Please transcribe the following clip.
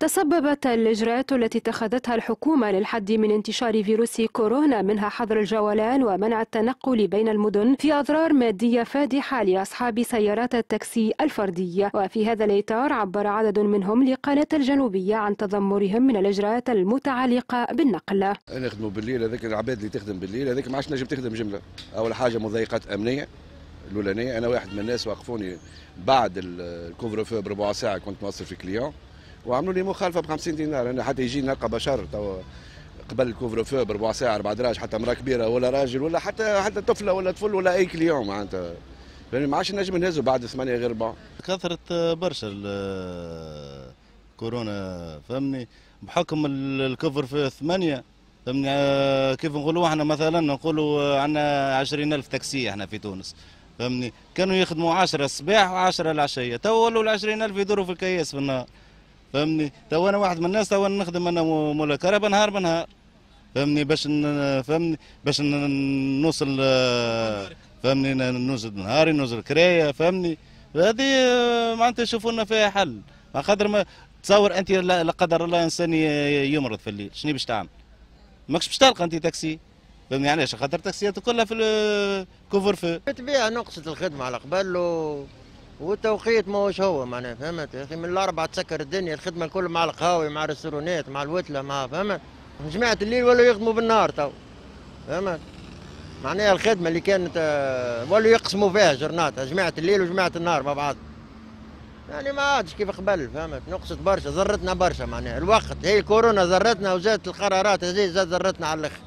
تسببت الإجراءات التي اتخذتها الحكومة للحد من انتشار فيروس كورونا منها حظر الجولان ومنع التنقل بين المدن في أضرار مادية فادحة لأصحاب سيارات التاكسي الفردية وفي هذا الإطار عبر عدد منهم لقناة الجنوبية عن تذمرهم من الإجراءات المتعلقة بالنقل نخدموا بالليل هذاك العباد اللي تخدم بالليل هذاك ما عادش نجم تخدم جملة أول حاجة مضايقات أمنية الأولانية أنا واحد من الناس وقفوني بعد الكوفر فيه بربع ساعة كنت مواصل في كليون وعملوا لي مخالفه ب 50 دينار انا حتى يجي نلقى بشر تو قبل الكوفر فو بربع ساعه اربع دراج حتى مراه كبيره ولا راجل ولا حتى حتى طفله ولا طفل ولا اي كليون معناتها يعني ما عادش نجم نهزوا بعد ثمانية غير ربع كثرت برشا كورونا فهمني بحكم الكفر في ثمانية فهمني آه، كيف نقولوا احنا مثلا نقولوا عندنا 20000 تاكسي احنا في تونس فهمني كانوا يخدموا 10 الصباح و10 العشية تو ولوا ال 20000 يدوروا في الكياس في النهار فهمني تو انا واحد من الناس تو انا نخدم انا مولا كهرباء نهار بنهار فهمني باش فهمني باش نوصل آه، فهمني نوصل نهاري نوصل كرايه فهمني هذه آه، معناتها شوفوا لنا فيها حل ما قدر ما تصور انت لا قدر الله انسان يمرض في الليل شنو باش تعمل ماكش باش تلقى انت تاكسي فهمني علاش خاطر تاكسيات كلها في الكوفر في بالطبيعه نقصت الخدمه على قبل و والتوقيت ماهوش هو معناها فهمت يا اخي من الاربعه تسكر الدنيا الخدمه الكل مع القهاوي مع الريستورونات مع الوتله مع فهمت جماعه الليل ولا يخدموا بالنهار تو فهمت معناها الخدمه اللي كانت آه، ولا يقسموا فيها جرناتها جماعه الليل وجماعه النهار مع بعض يعني ما عادش كيف قبل فهمت نقصت برشا ضرتنا برشا معناها الوقت هي كورونا ضرتنا وزادت القرارات هذه زادت ضرتنا على الاخر